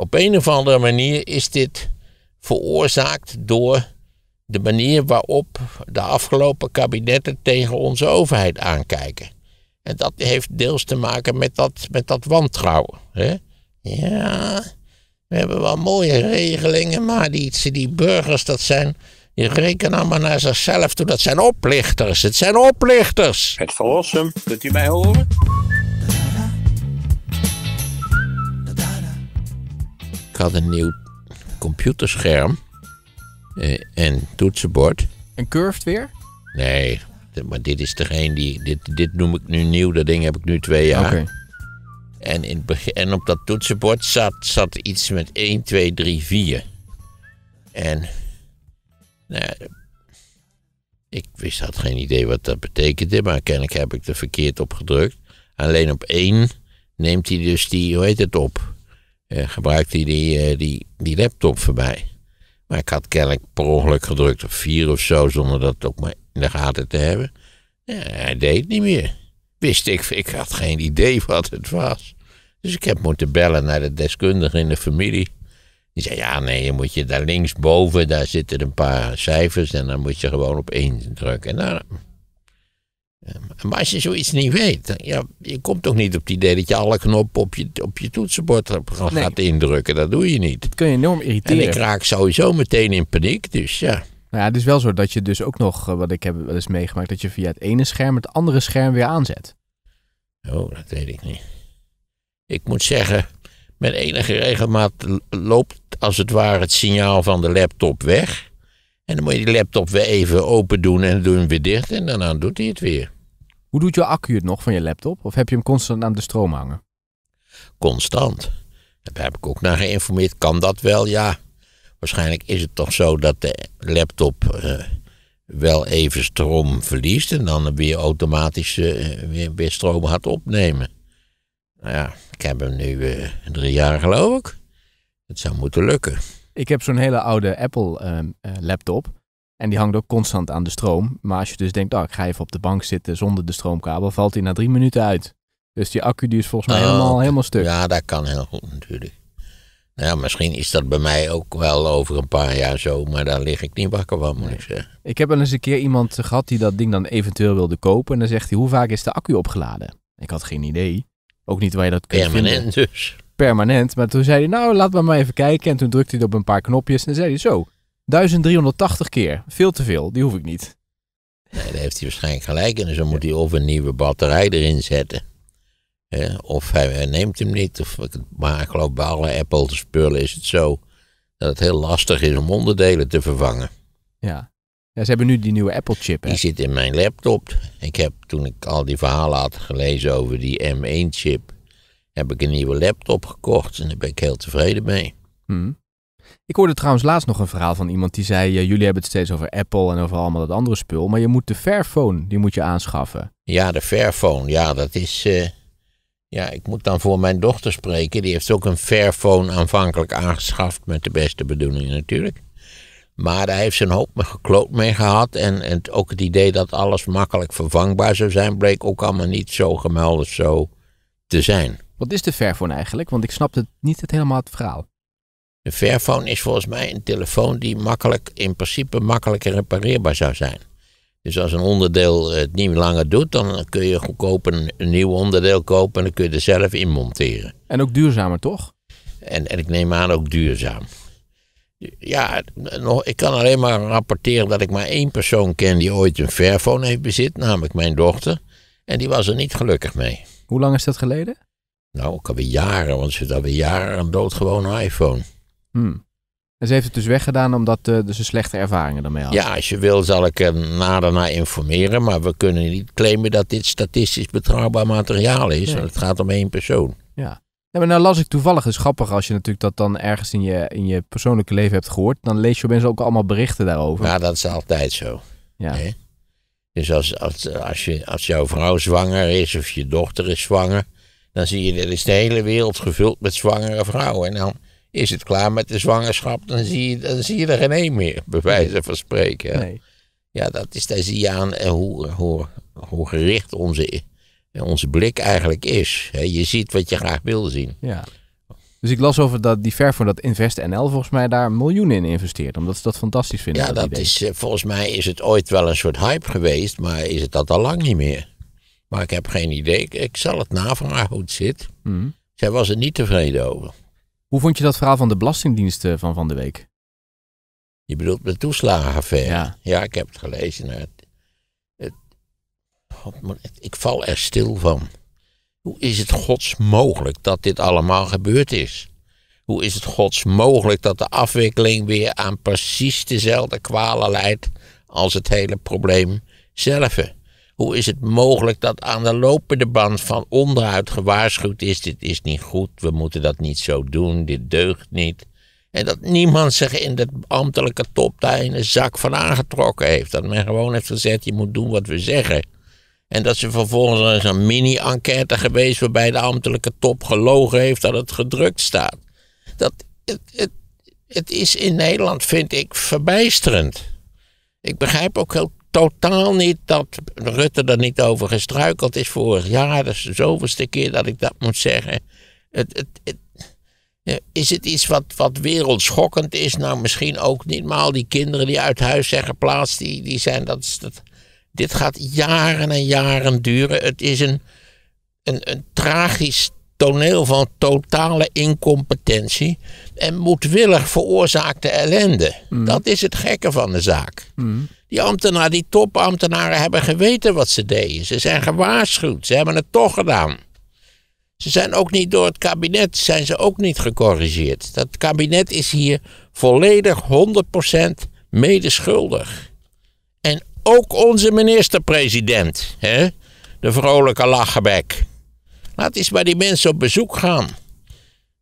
Op een of andere manier is dit veroorzaakt door de manier waarop de afgelopen kabinetten tegen onze overheid aankijken. En dat heeft deels te maken met dat, met dat wantrouwen. Hè? Ja, we hebben wel mooie regelingen, maar die, die burgers, dat zijn. Je rekenen allemaal naar zichzelf toe. Dat zijn oplichters. Het zijn oplichters. Het verlossen. Kunt u mij horen? had een nieuw computerscherm eh, en toetsenbord. en curved weer? Nee, maar dit is degene die. Dit, dit noem ik nu nieuw, dat ding heb ik nu twee jaar. En, in, en op dat toetsenbord zat, zat iets met 1, 2, 3, 4. En. Nou, ik wist, had geen idee wat dat betekende, maar kennelijk heb ik er verkeerd op gedrukt. Alleen op 1 neemt hij dus die, hoe heet het, op. Eh, gebruikte hij die, eh, die, die laptop voorbij. Maar ik had kennelijk per ongeluk gedrukt op vier of zo, zonder dat ook maar in de gaten te hebben. Ja, hij deed niet meer. Wist ik, ik had geen idee wat het was. Dus ik heb moeten bellen naar de deskundige in de familie. Die zei, ja nee, je moet je daar linksboven, daar zitten een paar cijfers en dan moet je gewoon op één drukken. En nou, maar als je zoiets niet weet, ja, je komt toch niet op het idee dat je alle knoppen op je, op je toetsenbord gaat indrukken. Dat doe je niet. Dat kun je enorm irriteren. En ik raak sowieso meteen in paniek, dus ja. Nou ja, het is wel zo dat je dus ook nog, eh, wat ik heb wel eens meegemaakt, dat je via het ene scherm het andere scherm weer aanzet. Oh, dat weet ik niet. Ik moet zeggen, met enige regelmaat loopt als het ware het signaal van de laptop weg. En dan moet je die laptop weer even open doen en doen weer dicht en daarna doet hij het weer. Hoe doet je accu het nog van je laptop? Of heb je hem constant aan de stroom hangen? Constant. Daar heb ik ook naar geïnformeerd. Kan dat wel? Ja. Waarschijnlijk is het toch zo dat de laptop eh, wel even stroom verliest en dan weer automatisch eh, weer, stroom gaat opnemen. Nou ja, ik heb hem nu eh, drie jaar geloof ik. Het zou moeten lukken ik heb zo'n hele oude Apple ehm, eh, laptop. En die hangt ook constant aan de stroom. Maar als je dus denkt, oh, ik ga even op de bank zitten zonder de stroomkabel, valt die na drie minuten uit. Dus die accu die is volgens mij oh, helemaal, helemaal stuk. Ja, dat kan heel goed natuurlijk. Nou ja, misschien is dat bij mij ook wel over een paar jaar zo, maar daar lig ik niet wakker van, moet ik zeggen. Ik heb wel eens een keer iemand gehad die dat ding dan eventueel wilde kopen. En dan zegt hij, hoe vaak is de accu opgeladen? Ik had geen idee. Ook niet waar je dat kunt Permanent vinden. dus permanent. Maar toen zei hij, nou, laat maar maar even kijken. En toen drukte hij op een paar knopjes en zei hij zo, 1380 keer. Veel te veel, die hoef ik niet. Nee, daar heeft hij waarschijnlijk gelijk in. Dus dan moet hij of een nieuwe batterij erin zetten. Hè? Of hij neemt hem niet. Of, maar ik geloof bij alle Apple-spullen is het zo dat het heel lastig is om onderdelen te vervangen. Ja. ja ze hebben nu die nieuwe Apple-chip. Die zit in mijn laptop. Ik heb toen ik al die verhalen had gelezen over die M1-chip heb ik een nieuwe laptop gekocht en daar ben ik heel tevreden mee. Hmm. Ik hoorde trouwens laatst nog een verhaal van iemand die zei: jullie hebben het steeds over Apple en over allemaal dat andere spul, maar je moet de Fairphone, die moet je aanschaffen. Ja, de Fairphone, ja, dat is. Eh, ja, ik moet dan voor mijn dochter spreken. Die heeft ook een Fairphone aanvankelijk aangeschaft met de beste bedoelingen natuurlijk. Maar daar heeft ze een hoop gekloot mee gehad. En, en ook het idee dat alles makkelijk vervangbaar zou zijn, bleek ook allemaal niet zo gemeld zo te zijn. Wat is de Fairphone eigenlijk? Want ik snap het niet het helemaal het verhaal. Een Fairphone is volgens mij een telefoon die makkelijk, in principe makkelijk repareerbaar zou zijn. Dus als een onderdeel het niet langer doet, dan kun je goedkoop een, nieuw onderdeel kopen en dan kun je er zelf in monteren. En ook duurzamer, toch? En, en ik neem aan ook duurzaam. Ja, nog, ik kan alleen maar rapporteren dat ik maar één persoon ken die ooit een Fairphone heeft bezit, namelijk mijn dochter. En die was er niet gelukkig mee. Hoe lang is dat geleden? nou, ook alweer jaren, want ze zit jaren een doodgewone iPhone. Hmm. En ze heeft het dus weggedaan omdat eh, ze slechte ervaringen daarmee had. Ja, als je wil zal ik er nader naar informeren. Maar we kunnen niet claimen dat dit statistisch betrouwbaar materiaal is. Het gaat om één persoon. Ja. maar nou las ik toevallig, is grappig als je natuurlijk dat dan ergens in je, in je persoonlijke leven hebt gehoord. Dan lees je opeens ook allemaal berichten daarover. Ja, dat is altijd zo. Ja. Dus als, als, als, je, als jouw vrouw zwanger is of je dochter is zwanger. Dan zie je, dat is de hele wereld gevuld met zwangere vrouwen. En dan is het klaar met de zwangerschap, dan zie je, dan zie je er geen één meer, bij wijze van spreken. Nee. Ja, dat is, daar zie je aan eh, hoe, hoe, hoe gericht onze, eh, onze blik eigenlijk is. Je ziet wat je graag wil zien. Ja. Dus ik las over dat die van dat Invest NL, volgens mij daar miljoenen in investeert. Omdat ze dat fantastisch vinden. Ja, dat is, eh, volgens mij is het ooit wel een soort hype geweest, maar is het dat al lang niet meer. Maar ik heb geen idee. Ik, zal het navragen hoe het zit. Mhm. Zij was er niet tevreden over. Hoe vond je dat verhaal van de belastingdiensten eh, van van de week? Je bedoelt de toeslagenaffaire? Ja. ja, ik heb het gelezen. Nou, het, ik val er stil van. Hoe is het gods mogelijk dat dit allemaal gebeurd is? Hoe is het gods mogelijk dat de afwikkeling weer aan precies dezelfde kwalen leidt als het hele probleem zelf? Hoe is het mogelijk dat aan de lopende band van onderuit gewaarschuwd is: dit is niet goed, we moeten dat niet zo doen, dit deugt niet. En dat niemand zich in de ambtelijke top daar in de zak van aangetrokken heeft. Dat men gewoon heeft gezegd: je moet doen wat we zeggen. En dat ze vervolgens is een mini-enquête geweest waarbij de ambtelijke top gelogen heeft dat het gedrukt staat. Dat, het, het, het is in Nederland, vind ik, verbijsterend. Ik begrijp ook heel totaal niet dat Rutte er niet over gestruikeld is vorig jaar. Dat is de zoveelste keer dat ik dat moet zeggen. Het, het, het, is het iets wat, wat wereldschokkend is? Nou, misschien ook niet. Maar al die kinderen die uit huis zijn geplaatst, die, die zijn dat, dat. Dit gaat jaren en jaren duren. Het is een, een, een tragisch toneel van totale incompetentie. En moedwillig veroorzaakte ellende. Mm. Dat is het gekke van de zaak. Mm. Die ambtenaren, die topambtenaren hebben geweten wat ze deden. Ze zijn gewaarschuwd. Ze hebben het toch gedaan. Ze zijn ook niet door het kabinet, zijn ze ook niet gecorrigeerd. Dat kabinet is hier volledig 100% medeschuldig. En ook onze minister-president, hè? de vrolijke lachenbek. Laat eens bij die mensen op bezoek gaan.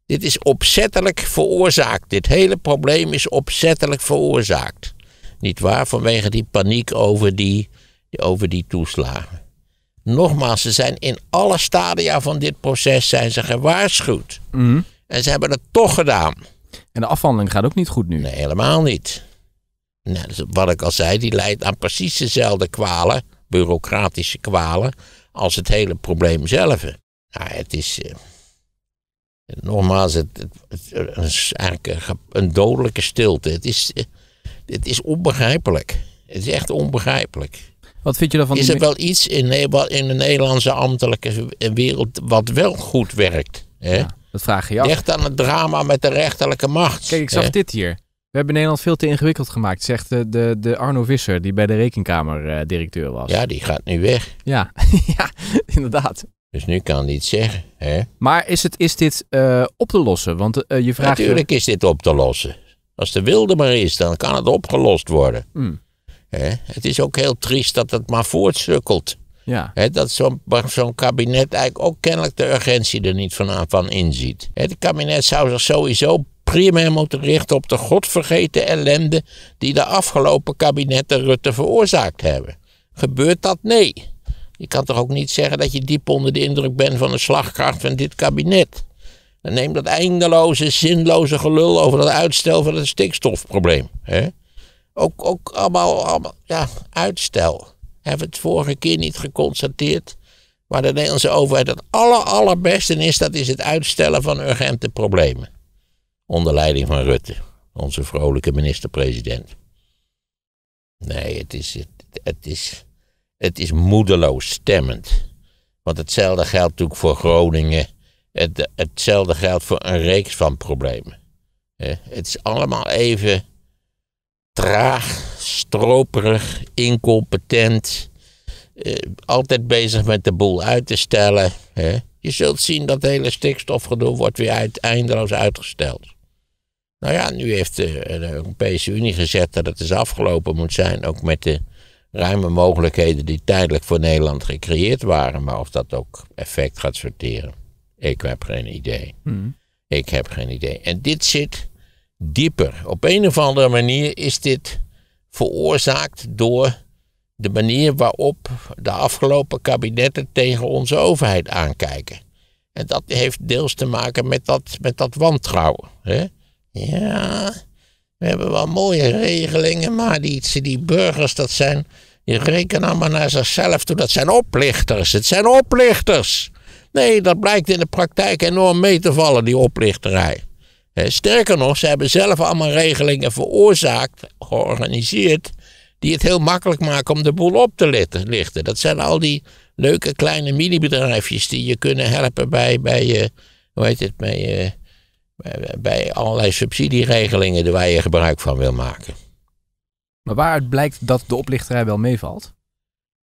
Dit is opzettelijk veroorzaakt. Dit hele probleem is opzettelijk veroorzaakt. Niet waar? Vanwege die paniek over die, over die toeslagen. Nogmaals, ze zijn in alle stadia van dit proces zijn ze gewaarschuwd. Mhm. En ze hebben het toch gedaan. En de afhandeling gaat ook niet goed nu? Nee, helemaal niet. Nou, dus wat ik al zei, die leidt aan precies dezelfde kwalen, bureaucratische kwalen, als het hele probleem zelf. Nou, het is. Eh, nogmaals, het, het, is eigenlijk een, dodelijke stilte. Het is. Eh, dit is onbegrijpelijk. Het is echt onbegrijpelijk. Wat vind je daarvan? Is er wel iets in, in de Nederlandse ambtelijke wereld wat wel goed werkt? Hè? Ja, dat vraag je af. Echt aan het drama met de rechterlijke macht. Kijk, ik zag dit hier. We hebben Nederland veel te ingewikkeld gemaakt, zegt de, de, Arno Visser, die bij de rekenkamer eh, directeur was. Ja, die gaat nu weg. Ja, ja inderdaad. Dus nu kan hij het zeggen. Hè? Maar is, het, is dit eh, op te lossen? Want eh, je vraagt. Natuurlijk is dit op te lossen. Als de wilde maar is, dan kan het opgelost worden. Hmm. het is ook heel triest dat het maar voortsukkelt. Ja. dat zo'n kabinet eigenlijk ook kennelijk de urgentie er niet van, van inziet. Het kabinet zou zich sowieso primair moeten richten op de godvergeten ellende die de afgelopen kabinetten Rutte veroorzaakt hebben. Gebeurt dat? Nee. Je kan toch ook niet zeggen dat je diep onder de indruk bent van de slagkracht van dit kabinet. Dan neem dat eindeloze, zinloze gelul over het uitstel van het stikstofprobleem. Hè? Ook, ook allemaal, allemaal, ja, uitstel. Hebben we het vorige keer niet geconstateerd? Waar de Nederlandse overheid het aller, allerbeste in is, dat is het uitstellen van urgente problemen. Onder leiding van Rutte, onze vrolijke minister-president. Nee, het is, het, is, het is moedeloos stemmend. Want hetzelfde geldt natuurlijk voor Groningen het, hetzelfde geldt voor een reeks van problemen. Het is allemaal even traag, stroperig, incompetent. Eh, altijd bezig met de boel uit te stellen. Je zult zien dat het hele stikstofgedoe wordt weer uit, eindeloos uitgesteld. Nou ja, nu heeft eh, de, Europese Unie gezegd dat het is afgelopen moet zijn. Ook met de ruime mogelijkheden die tijdelijk voor Nederland gecreëerd waren. Maar of dat ook effect gaat sorteren. Ik heb geen idee. Hmm. Ik heb geen idee. En dit zit dieper. Op een of andere manier is dit veroorzaakt door de manier waarop de afgelopen kabinetten tegen onze overheid aankijken. En dat heeft deels te maken met dat, met dat wantrouwen. Hè? Ja, we hebben wel mooie regelingen, maar die, die burgers, dat zijn. Je rekenen allemaal naar zichzelf toe. Dat zijn oplichters. Het zijn oplichters. Nee, dat blijkt in de praktijk enorm mee te vallen, die oplichterij. Sterker nog, ze hebben zelf allemaal regelingen veroorzaakt, georganiseerd, die het heel makkelijk maken om de boel op te lichten. Dat zijn al die leuke kleine minibedrijfjes die je kunnen helpen bij, bij eh, hoe heet het, bij, eh, bij allerlei subsidieregelingen waar je gebruik van wil maken. Maar waaruit blijkt dat de oplichterij wel meevalt?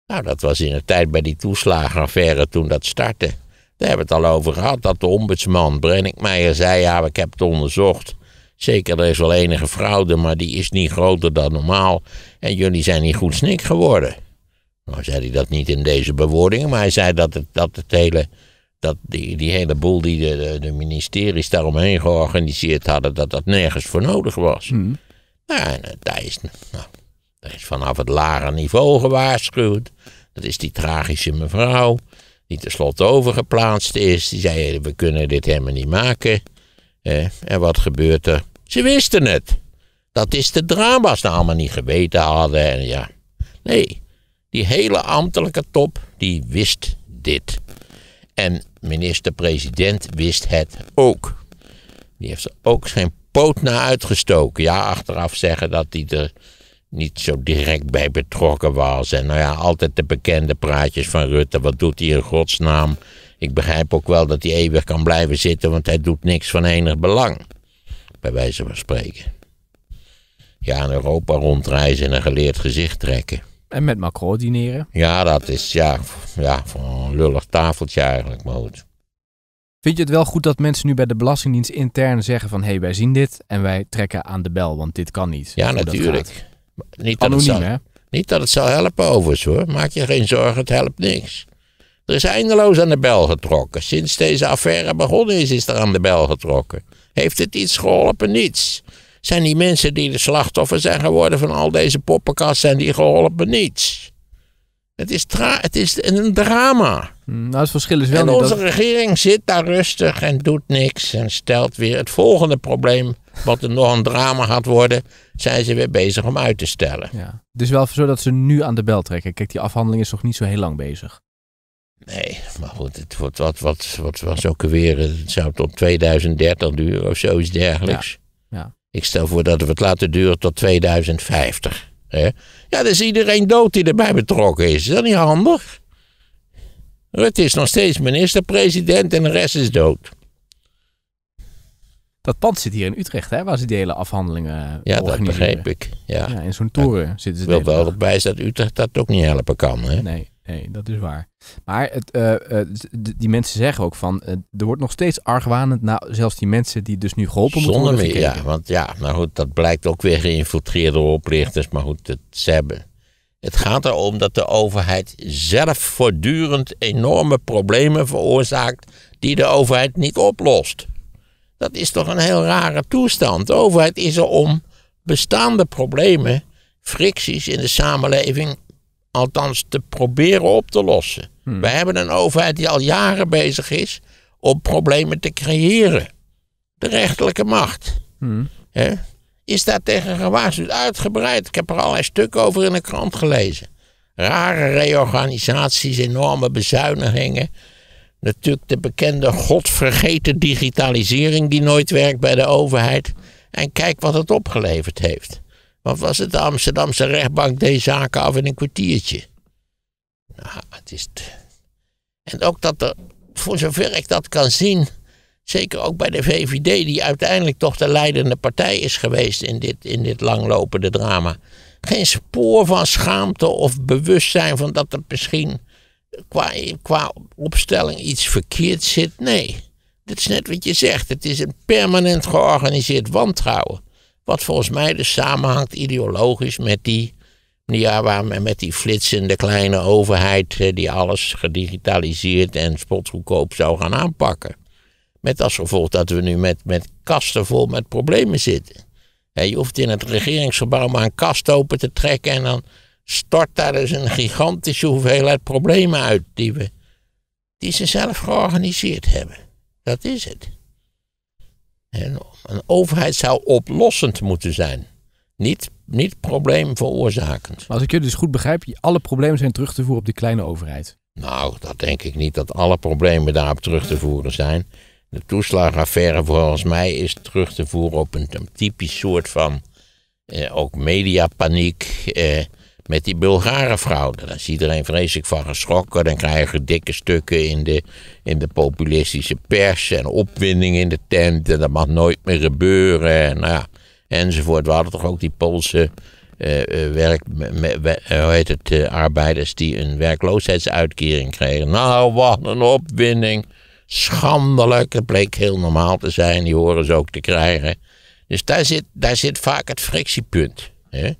Nou, dat was in de tijd bij die toeslagenaffaire toen dat startte. Daar hebben we het al over gehad, dat de ombudsman Brenninkmeijer zei, ja, ik heb het onderzocht. Zeker, er is wel enige fraude, maar die is niet groter dan normaal. En jullie zijn niet goed snik geworden. Nou zei hij dat niet in deze bewoordingen, maar hij zei dat het, dat het hele, dat die, die hele boel die de, de, ministeries daaromheen georganiseerd hadden, dat dat nergens voor nodig was. Hmm. Nou, en eh, daar is, nou, daar is vanaf het lage niveau gewaarschuwd. Dat is die tragische mevrouw die tenslotte overgeplaatst is. Die zei, we kunnen dit helemaal niet maken. en wat gebeurt er? Ze wisten het. Dat is de drama's ze allemaal niet geweten hadden. En ja. Nee, die hele ambtelijke top, die wist dit. En minister-president wist het ook. Die heeft er ook geen poot naar uitgestoken. Ja, achteraf zeggen dat hij er niet zo direct bij betrokken was. En nou ja, altijd de bekende praatjes van Rutte. Wat doet hij in godsnaam? Ik begrijp ook wel dat hij eeuwig kan blijven zitten, want hij doet niks van enig belang. Bij wijze van spreken. Ja, in Europa rondreizen en een geleerd gezicht trekken. En met Macron dineren? Ja, dat is ja, ja, een lullig tafeltje eigenlijk, maar goed. Vind je het wel goed dat mensen nu bij de Belastingdienst intern zeggen van... hé, hey, wij zien dit en wij trekken aan de bel, want dit kan niet? Ja, natuurlijk. Niet dat, het zal, niet dat helpen overigens hoor. Maak je geen zorgen, het helpt niks. Er is eindeloos aan de bel getrokken. Sinds deze affaire begonnen is, is er aan de bel getrokken. Heeft het iets geholpen? Niets. Zijn die mensen die de slachtoffer zijn geworden van al deze poppenkast, die geholpen? Niets. Het is, het is een drama. Hmm, nou, het verschil is wel en onze regering zit daar rustig en doet niks en stelt weer het volgende probleem, wat er nog een drama gaat worden, zijn ze weer bezig om uit te stellen. Ja. Dus wel zo dat ze nu aan de bel trekken. Kijk, die afhandeling is toch niet zo heel lang bezig. Nee, maar goed, het wordt wat, wat, wat was ook weer, het zou tot 2030 duren of zoiets dergelijks. Ja. Ik stel voor dat we het laten duren tot 2050. Hè? Ja, dan is iedereen dood die erbij betrokken is. Is dat niet handig? Het is nog steeds minister-president en de rest is dood. Dat pand zit hier in Utrecht, hè, waar ze die hele afhandelingen ja, organiseren. dat begreep ik. Ja, ja in zo'n toren zitten ze. Ik wil wel erbij dat Utrecht dat ook niet helpen kan. Hè? Nee, nee, dat is waar. Maar het, eh, eh, die mensen zeggen ook van, eh, er wordt nog steeds argwanend, nou, zelfs die mensen die dus nu geholpen moeten worden. Zonder meer, ja. Want ja, nou goed, dat blijkt ook weer geïnfiltreerde oplichters. Maar goed, het, ze hebben... Het gaat erom dat de overheid zelf voortdurend enorme problemen veroorzaakt die de overheid niet oplost. Dat is toch een heel rare toestand. De overheid is er om bestaande problemen, fricties in de samenleving, althans te proberen op te lossen. Hmm. We hebben een overheid die al jaren bezig is om problemen te creëren. De rechterlijke macht. Hmm. Is daar tegen gewaarschuwd, uitgebreid. Ik heb er allerlei stukken over in de krant gelezen. Rare reorganisaties, enorme bezuinigingen. Natuurlijk de bekende godvergeten digitalisering die nooit werkt bij de overheid. En kijk wat het opgeleverd heeft. Want was het de Amsterdamse rechtbank deze zaken af in een kwartiertje. Nou, het is. En ook dat er, voor zover ik dat kan zien, zeker ook bij de VVD, die uiteindelijk toch de leidende partij is geweest in dit, in dit langlopende drama, geen spoor van schaamte of bewustzijn van dat er misschien qua, qua opstelling iets verkeerd zit. Nee, dat is net wat je zegt. Het is een permanent georganiseerd wantrouwen. Wat volgens mij dus samenhangt ideologisch met die ja, waar met die flitsende kleine overheid eh, die alles gedigitaliseerd en spotgoedkoop zou gaan aanpakken. Met als gevolg dat we nu met, met kasten vol met problemen zitten. Je hoeft in het regeringsgebouw maar een kast open te trekken en dan stort daar dus een gigantische hoeveelheid problemen uit die, we, die ze zelf georganiseerd hebben. Dat is het. En een overheid zou oplossend moeten zijn. Niet, niet probleemveroorzakend. Maar als ik je dus goed begrijp, alle problemen zijn terug te voeren op die kleine overheid. Nou, dat denk ik niet dat alle problemen daarop terug te voeren zijn. De toeslagaffaire volgens mij is terug te voeren op een typisch soort van eh, ook mediapaniek. Eh, met die fraude. Daar is iedereen vreselijk van geschrokken. Dan krijgen we dikke stukken in de, in de populistische pers. En opwinding in de tent. En dat mag nooit meer gebeuren. nou ja, enzovoort. We hadden toch ook die Poolse uh, werk, eh, hoe heet het, arbeiders die een werkloosheidsuitkering kregen. Nou, wat een opwinding. Schandelijk. Dat bleek heel normaal te zijn. Die horen ze ook te krijgen. Dus daar zit, daar zit vaak het frictiepunt. Hè?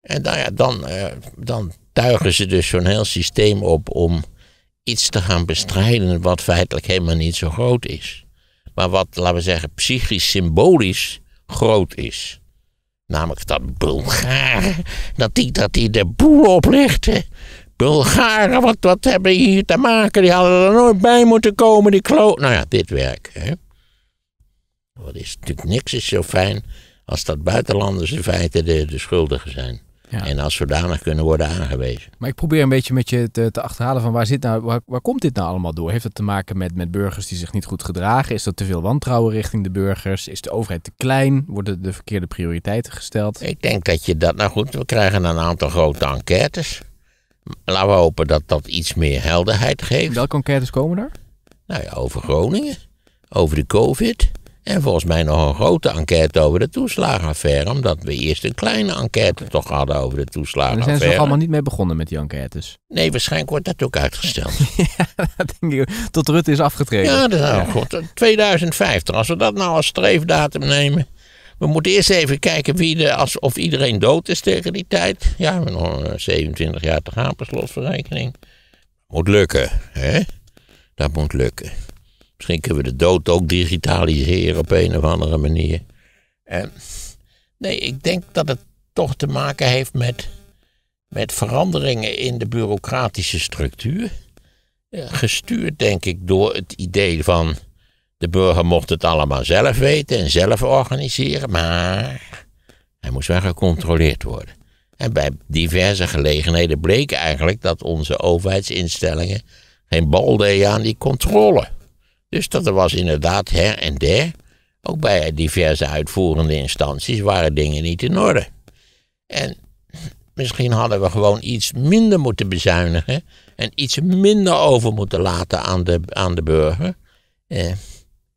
En nou dan, eh, dan tuigen ze dus zo'n heel systeem op om iets te gaan bestrijden wat feitelijk helemaal niet zo groot is. Maar wat, laten we zeggen, psychisch symbolisch groot is. Namelijk dat Bulgaren, dat die, dat die de boel oplichten. Bulgaren, wat, wat hebben die hier te maken? Die hadden er nooit bij moeten komen, die kloot. Nou ja, dit werk. Hè? Wat is natuurlijk niks is zo fijn als dat buitenlanders in feite de schuldigen zijn. Ja. En als zodanig kunnen worden aangewezen. Maar ik probeer een beetje met je te, te achterhalen van waar, zit nou, waar, komt dit nou allemaal door? Heeft dat te maken met, met burgers die zich niet goed gedragen? Is dat te veel wantrouwen richting de burgers? Is de overheid te klein? Worden de verkeerde prioriteiten gesteld? Ik denk dat je dat nou goed, we krijgen een aantal grote enquêtes. Laten we hopen dat dat iets meer helderheid geeft. Welke enquêtes komen er? Nou ja, over Groningen, over de COVID, en volgens mij nog een grote enquête over de toeslagenaffaire. Omdat we eerst een kleine enquête toch hadden over de toeslagenaffaire. Daar zijn ze nog allemaal niet mee begonnen met die enquêtes. Nee, waarschijnlijk wordt dat ook uitgesteld. ja, dat denk ik Tot Rutte is afgetreden. Ja, dat is goed. 2050. Als we dat nou als streefdatum nemen. We moeten eerst even kijken wie de, als, of iedereen dood is tegen die tijd. Ja, we hebben nog 27 eh, jaar te gaan per slotverrekening. Moet lukken, hè? Dat moet lukken. Misschien kunnen we de dood ook digitaliseren op een of andere manier. Ehm, nee, ik denk dat het toch te maken heeft met, met veranderingen in de bureaucratische structuur. Eh, gestuurd, denk ik, door het idee van de burger mocht het allemaal zelf weten en zelf organiseren, maar hij moest wel gecontroleerd worden. En bij diverse gelegenheden bleek eigenlijk dat onze overheidsinstellingen geen bal deden aan die controle. Dus dat er was inderdaad her en der, ook bij diverse uitvoerende instanties, waren dingen niet in orde. En misschien hadden we gewoon iets minder moeten bezuinigen en iets minder over moeten laten aan de, aan de burger. Eh,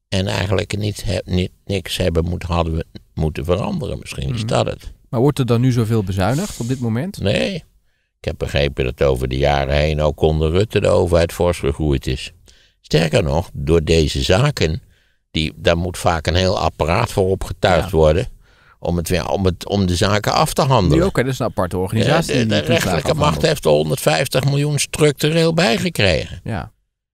en eigenlijk niet, niks hebben moeten hadden we moeten veranderen. Misschien is mhm. dat het. Maar wordt er dan nu zoveel bezuinigd op dit moment? Nee. Ik heb begrepen dat over de jaren heen ook onder Rutte de overheid fors gegroeid is. Sterker nog, door deze zaken, die, daar moet vaak een heel apparaat voor opgetuigd worden. Om, het weer, om, de zaken af te handelen. Die ook, hè? dat is een aparte organisatie. De, de, de rechterlijke macht heeft er 150 miljoen structureel bijgekregen. Ja.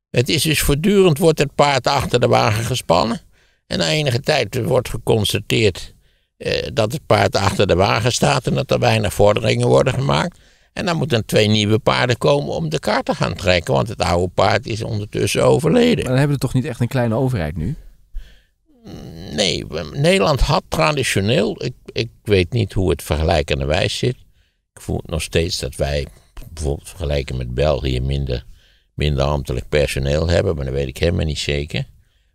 Het is dus voortdurend wordt het paard achter de wagen gespannen. En na enige tijd wordt geconstateerd eh, dat het paard achter de wagen staat en dat er weinig vorderingen worden gemaakt. En dan moeten twee nieuwe paarden komen om de kaart te gaan trekken, want het oude paard is ondertussen overleden. Maar dan hebben we toch niet echt een kleine overheid nu? Nee, Nederland had traditioneel, ik, ik weet niet hoe het vergelijkende wijs zit. Ik voel nog steeds dat wij bijvoorbeeld vergelijken met België minder, minder ambtelijk personeel hebben, maar dat weet ik helemaal niet zeker.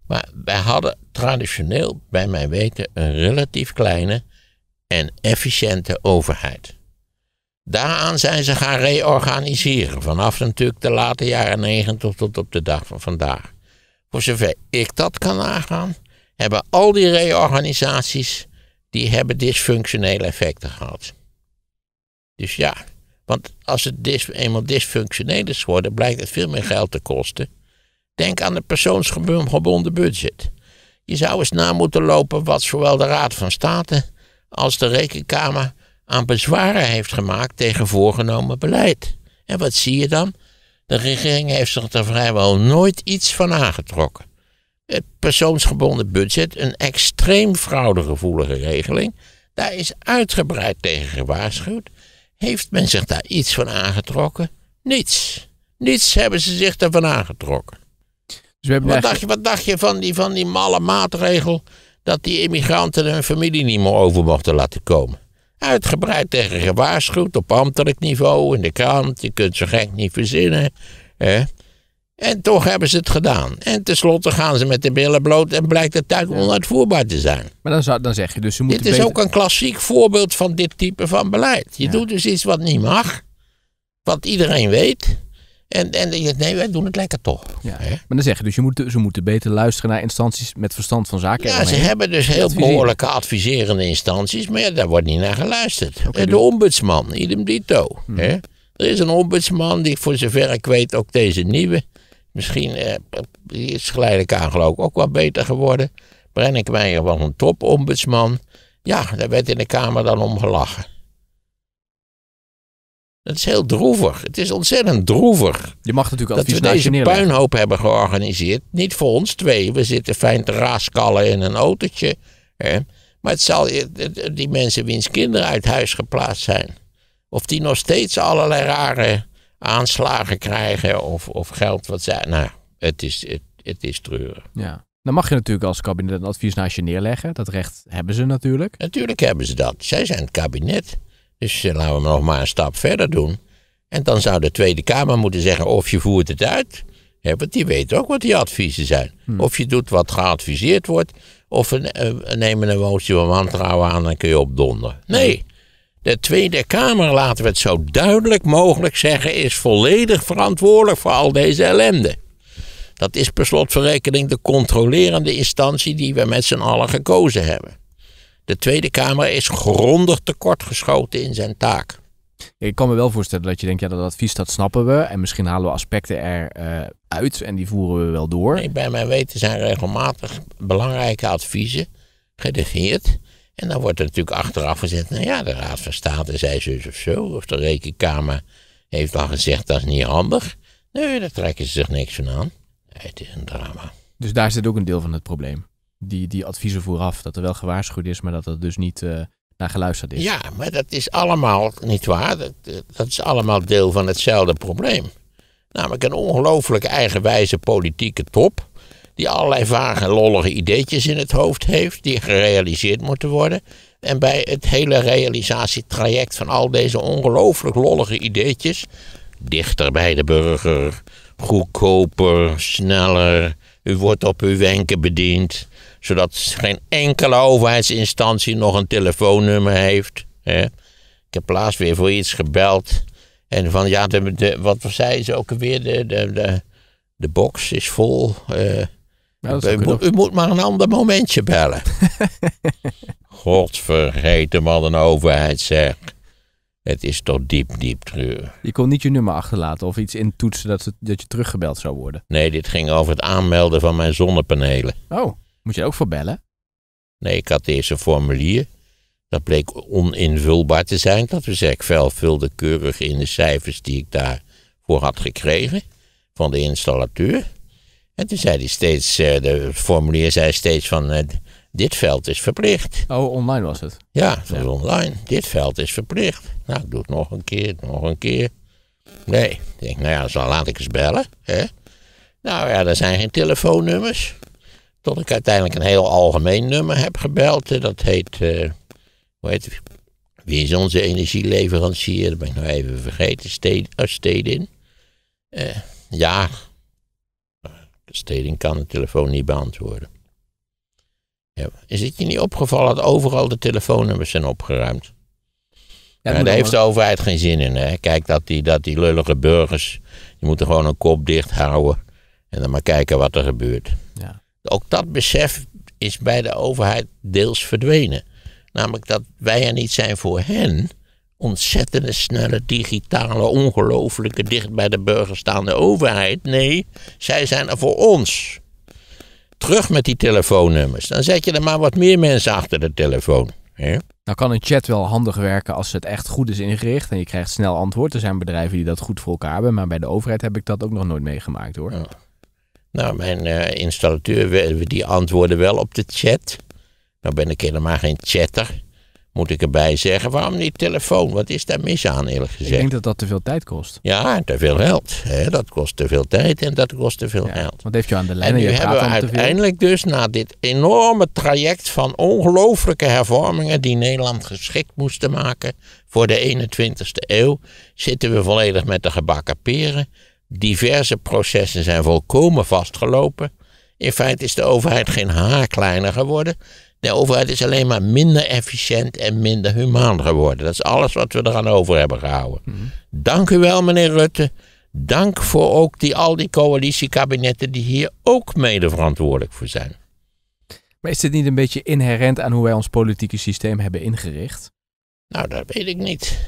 Maar wij hadden traditioneel, bij mijn weten, een relatief kleine en efficiënte overheid. Daaraan zijn ze gaan reorganiseren. Vanaf natuurlijk de late jaren negentig tot op de dag van vandaag. Voor zover ik dat kan nagaan, hebben al die reorganisaties die hebben dysfunctionele effecten gehad. Dus ja, want als het eenmaal dysfunctioneel is geworden, blijkt het veel meer geld te kosten. Denk aan het persoonsgebonden budget. Je zou eens na moeten lopen wat zowel de Raad van State als de Rekenkamer aan bezwaren heeft gemaakt tegen voorgenomen beleid. En wat zie je dan? De regering heeft zich er vrijwel nooit iets van aangetrokken. Het persoonsgebonden budget, een extreem fraudegevoelige regeling, daar is uitgebreid tegen gewaarschuwd. Heeft men zich daar iets van aangetrokken? Niets. Niets hebben ze zich ervan aangetrokken. Dus wat, dacht je, wat dacht je van die, van die malle maatregel dat die immigranten hun familie niet meer over mochten laten komen? Uitgebreid tegen gewaarschuwd op ambtelijk niveau, in de krant. Je kunt zo gek niet verzinnen. Hè? En toch hebben ze het gedaan. En tenslotte gaan ze met de billen bloot en blijkt het tijd onuitvoerbaar te zijn. Maar dan, zou, dan zeg je dus... Ze moeten dit is ook een klassiek voorbeeld van dit type van beleid. Je doet dus iets wat niet mag, wat iedereen weet. En, en nee, wij doen het lekker toch. Ja. Maar dan zeg je dus, je moet, ze moeten beter luisteren naar instanties met verstand van zaken. Ja, ze hebben dus heel adviseren. behoorlijke adviserende instanties, maar daar wordt niet naar geluisterd. de dus- ombudsman, idem dito. Hmm. Hè? Er is een ombudsman die, voor zover ik weet, ook deze nieuwe, misschien eh, is geleidelijk aan ook wat beter geworden. Brenninkmeijer was een topombudsman. Ja, daar werd in de Kamer dan om gelachen. Dat is heel droevig. Het is ontzettend droevig. Je mag natuurlijk dat we deze puinhoop hebben georganiseerd. Niet voor ons twee. We zitten fijn te raaskallen in een autootje. Hè? Maar het zal die mensen wiens kinderen uit huis geplaatst zijn. Of die nog steeds allerlei rare aanslagen krijgen. Of, of geld wat zij. Nou, het is, het, is treurig. Ja. Dan mag je natuurlijk als kabinet een advies naast je neerleggen. Dat recht hebben ze natuurlijk. Natuurlijk hebben ze dat. Zij zijn het kabinet. Dus eh, laten we nog maar een stap verder doen. En dan zou de Tweede Kamer moeten zeggen of je voert het uit. want die weten ook wat die adviezen zijn. Hmm. Of je doet wat geadviseerd wordt. Of we eh, nemen een motie van wantrouwen aan en kun je opdonderen. Nee. De Tweede Kamer, laten we het zo duidelijk mogelijk zeggen, is volledig verantwoordelijk voor al deze ellende. Dat is per slot rekening de controlerende instantie die we met z'n allen gekozen hebben. De Tweede Kamer is grondig tekortgeschoten in zijn taak. Ik kan me wel voorstellen dat je denkt, ja, dat advies dat snappen we. En misschien halen we aspecten eruit eh, uit en die voeren we wel door. Nee, bij mijn weten zijn regelmatig belangrijke adviezen geregeerd. En dan wordt er natuurlijk achteraf gezegd, nou ja, de Raad van State zei zo of zo. Of de Rekenkamer heeft al gezegd, dat is niet handig. Nee, daar trekken ze zich niks van aan. het is een drama. Dus daar zit ook een deel van het probleem die, die adviezen vooraf. Dat er wel gewaarschuwd is, maar dat er dus niet eh, naar geluisterd is. Ja, maar dat is allemaal niet waar. Dat, dat is allemaal deel van hetzelfde probleem. Namelijk een ongelooflijke eigenwijze politieke top. Die allerlei vage lollige ideetjes in het hoofd heeft. Die gerealiseerd moeten worden. En bij het hele realisatietraject van al deze ongelooflijk lollige ideetjes. Dichter bij de burger, goedkoper, sneller, u wordt op uw wenken bediend, zodat geen enkele overheidsinstantie nog een telefoonnummer heeft. Hè. Ik heb laatst weer voor iets gebeld. En van ja, de, wat zei ze ook weer? De, de, de, box is vol. Eh. u, moet, maar een ander momentje bellen. God Godvergeten wat een overheid zegt. Het is toch diep, diep treurig. Je kon niet je nummer achterlaten of iets intoetsen dat, dat je teruggebeld zou worden. Nee, dit ging over het aanmelden van mijn zonnepanelen. Oh, moet je ook voor bellen? Nee, ik had eerst een formulier. Dat bleek oninvulbaar te zijn. Dat we ik fel vulde keurig in de cijfers die ik daarvoor had gekregen van de installateur. En toen zei hij steeds, eh, de formulier zei steeds van, eh, dit veld is verplicht. Oh, online was het? Ja, het was online. Dit veld is verplicht. Nou, ik doe het nog een keer, nog een keer. Nee, ik denk, nou ja, dan laat ik eens bellen. Hè? Nou ja, er zijn geen telefoonnummers. Tot ik uiteindelijk een heel algemeen nummer heb gebeld. Dat heet, eh, hoe heet het? Wie is onze energieleverancier? Dat ben ik nog even vergeten. Stedin. Uh, oh, eh, ja, Stedin kan de telefoon niet beantwoorden. Ja. Is het je niet opgevallen dat overal de telefoonnummers zijn opgeruimd? Ja, daar heeft de overheid geen zin in. Hè? Kijk, dat die, dat die lullige burgers, die moeten gewoon een kop dicht houden en dan maar kijken wat er gebeurt. Ja. Ook dat besef is bij de overheid deels verdwenen. Namelijk dat wij er niet zijn voor hen. Ontzettende snelle, digitale, ongelooflijke, dicht bij de burger staande overheid. Nee, zij zijn er voor ons terug met die telefoonnummers. Dan zet je er maar wat meer mensen achter de telefoon. Hè? Nou kan een chat wel handig werken als het echt goed is ingericht en je krijgt snel antwoord. Er zijn bedrijven die dat goed voor elkaar hebben, maar bij de overheid heb ik dat ook nog nooit meegemaakt hoor. Nou, mijn eh, installateur, die antwoorden wel op de chat. Nou ben ik helemaal geen chatter moet ik erbij zeggen, waarom niet telefoon? Wat is daar mis aan, eerlijk gezegd? Ik denk dat dat te veel tijd kost. Ja, te veel geld. Hè? Dat kost te veel tijd en dat kost te veel geld. Wat heeft je aan de lijn? En nu hebben we uiteindelijk dus na dit enorme traject van ongelooflijke hervormingen die Nederland geschikt moesten maken voor de 21ste eeuw, zitten we volledig met de gebakken peren. Diverse processen zijn volkomen vastgelopen. In feite is de overheid geen haar kleiner geworden. De overheid is alleen maar minder efficiënt en minder humaan geworden. Dat is alles wat we eraan over hebben gehouden. Mhm. Dank u wel, meneer Rutte. Dank voor ook die, al die coalitiekabinetten die hier ook mede verantwoordelijk voor zijn. Maar is dit niet een beetje inherent aan hoe wij ons politieke systeem hebben ingericht? Nou, dat weet ik niet.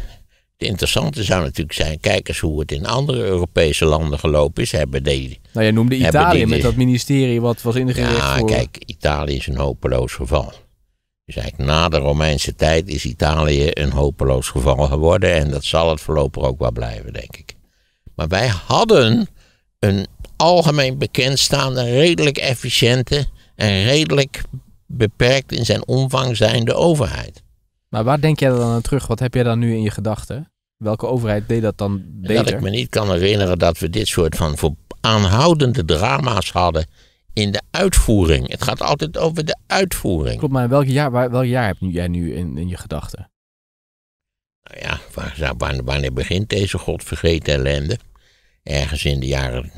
Het interessante zou natuurlijk zijn, kijk eens hoe het in andere Europese landen gelopen is. Hebben die, nou, jij noemde Italië met dat ministerie wat was ingericht ja, voor... kijk, Italië is een hopeloos geval. Dus eigenlijk na de Romeinse tijd is Italië een hopeloos geval geworden. En dat zal het voorlopig ook wel blijven, denk ik. Maar wij hadden een algemeen bekendstaande, redelijk efficiënte en redelijk beperkt in zijn omvang zijnde overheid. Maar waar denk jij dan aan terug? Wat heb jij dan nu in je gedachten? Welke overheid deed dat dan beter? Dat ik me niet kan herinneren dat we dit soort van aanhoudende drama's hadden in de uitvoering. Het gaat altijd over de uitvoering. Klopt, maar welk jaar, welk jaar heb jij nu in, in je gedachten? Nou ja, waar, wanneer begint deze godvergeten ellende? Ergens in de jaren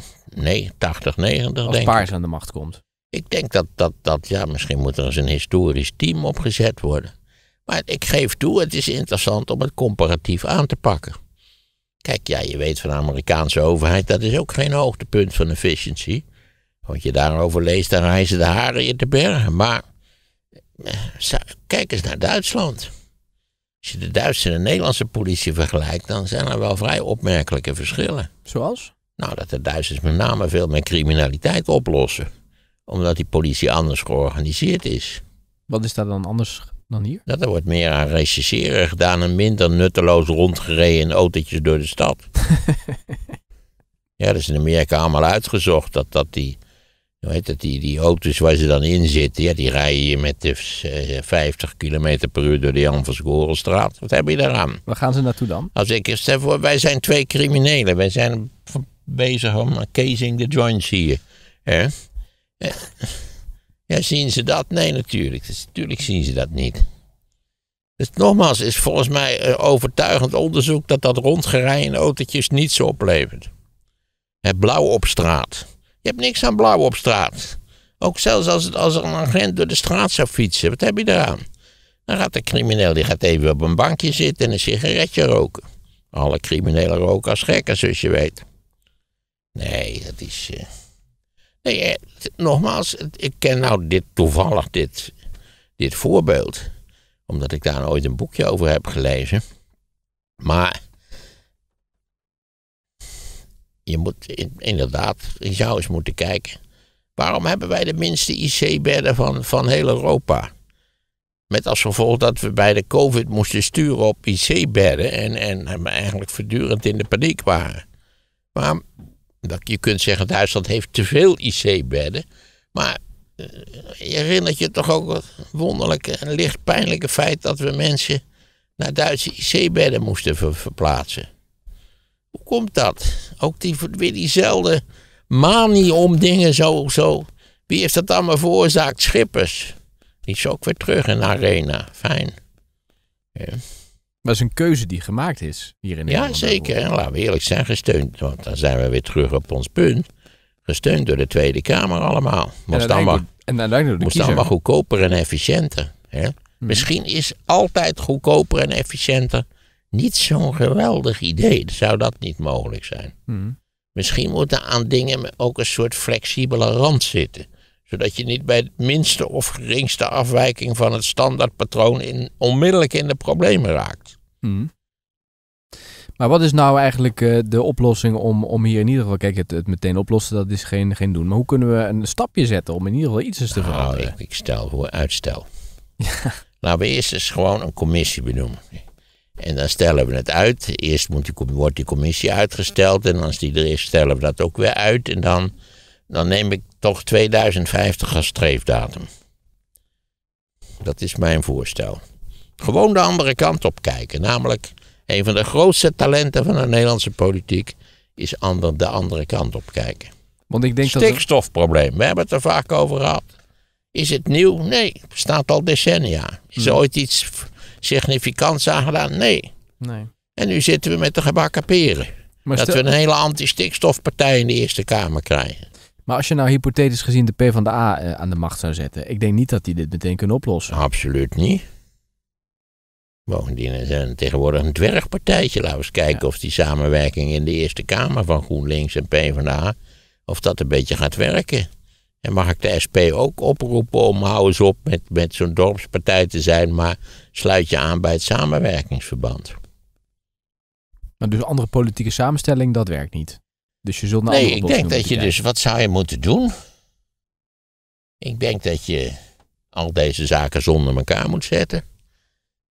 80, 90 Als Paars aan de macht komt. Ik denk dat, dat, dat, ja, misschien moet er eens een historisch team opgezet worden. Maar ik geef toe, het is interessant om het comparatief aan te pakken. Kijk, ja, je weet van de Amerikaanse overheid, dat is ook geen hoogtepunt van efficiëntie. Want je daarover leest, dan reizen de haren je te bergen. Maar eh, kijk eens naar Duitsland. Als je de Duitse en de Nederlandse politie vergelijkt, dan zijn er wel vrij opmerkelijke verschillen. Zoals? Nou, dat de Duitsers met name veel meer criminaliteit oplossen. Omdat die politie anders georganiseerd is. Wat is daar dan anders dan hier? Dat er wordt meer aan rechercheren gedaan en minder nutteloos rondgereden in autootjes door de stad. ja, dat is in Amerika allemaal uitgezocht. Dat, dat die, hoe heet het, die, die auto's waar ze dan in zitten, ja, die rijden hier met de 50 eh, km per uur door de Jan van Wat heb je daaraan? Waar gaan ze naartoe dan? Als ik stel voor, wij zijn twee criminelen. Wij zijn bezig om casing de joints hier. hè? Eh, ja, zien ze dat? Nee, natuurlijk. Dus, natuurlijk zien ze dat niet. Dus nogmaals, is volgens mij eh, overtuigend onderzoek dat dat rondgerij in autootjes niets oplevert. Het blauw op straat. Je hebt niks aan blauw op straat. Ook zelfs als, als er een agent door de straat zou fietsen, wat heb je eraan? Dan gaat de crimineel die gaat even op een bankje zitten en een sigaretje roken. Alle criminelen roken als gekken, zoals je weet. Nee, dat is. Eh, eh, nogmaals, ik ken nou dit, toevallig dit, dit voorbeeld. Omdat ik daar ooit een boekje over heb gelezen. Maar je moet inderdaad, je zou eens moeten kijken. Waarom hebben wij de minste IC-bedden van, van heel Europa? Met als gevolg dat we bij de COVID moesten sturen op IC-bedden en, en, en eigenlijk voortdurend in de paniek waren. Maar je kunt zeggen, Duitsland heeft te veel IC-bedden. Maar eh, je herinnert je toch ook het wonderlijke en licht pijnlijke feit dat we mensen naar Duitse IC-bedden moesten verplaatsen. Hoe komt dat? Ook die, weer diezelfde manie om dingen zo, zo. Wie heeft dat allemaal veroorzaakt? Schippers. Die is ook weer terug in de arena. Fijn. Ja. Maar is een keuze die gemaakt is hier in Nederland. Ja, zeker. En laten we eerlijk zijn, gesteund. Want dan zijn we weer terug op ons punt. Gesteund door de Tweede Kamer allemaal. Moest dan maar goedkoper en efficiënter. Hè? Mhm. Misschien is altijd goedkoper en efficiënter niet zo'n geweldig idee. Zou dat niet mogelijk zijn? Mhm. Misschien moet er aan dingen ook een soort flexibele rand zitten zodat je niet bij het minste of geringste afwijking van het standaardpatroon in, onmiddellijk in de problemen raakt. Mhm. Maar wat is nou eigenlijk eh, de oplossing om, om hier in ieder geval... Kijk, het, meteen oplossen, dat is geen, geen doen. Maar hoe kunnen we een stapje zetten om in ieder geval iets eens te nou, veranderen? Ik, ik, stel voor uitstel. Ja. Laten we eerst eens gewoon een commissie benoemen. En dan stellen we het uit. Eerst moet wordt die commissie uitgesteld. En als die er is, stellen we dat ook weer uit. En dan, dan neem ik toch 2050 als streefdatum. Dat is mijn voorstel gewoon de andere kant op kijken. Namelijk, een van de grootste talenten van de Nederlandse politiek is ander, de andere kant op kijken. Want ik denk Stikstofprobleem, we... hebben het er vaak over gehad. Is het nieuw? Nee. Het bestaat al decennia. Is er hmm. ooit iets significants aangedaan? Nee. nee. En nu zitten we met de gebakken peren. dat we een hele anti-stikstofpartij in de Eerste Kamer krijgen. Maar als je nou hypothetisch gezien de PvdA eh, aan de macht zou zetten, ik denk niet dat die dit meteen kunnen oplossen. Absoluut niet. Bovendien is er tegenwoordig een dwergpartijtje. Laten we eens kijken of die samenwerking in de Eerste Kamer van GroenLinks en PvdA, of dat een beetje gaat werken. En mag ik de SP ook oproepen om hou eens op met, met zo'n dorpspartij te zijn, maar sluit je aan bij het samenwerkingsverband. Maar dus andere politieke samenstelling, dat werkt niet. Dus je zult naar Nee, ik denk dat je dus, wat zou je moeten doen? Ik denk dat je al deze zaken zonder elkaar moet zetten.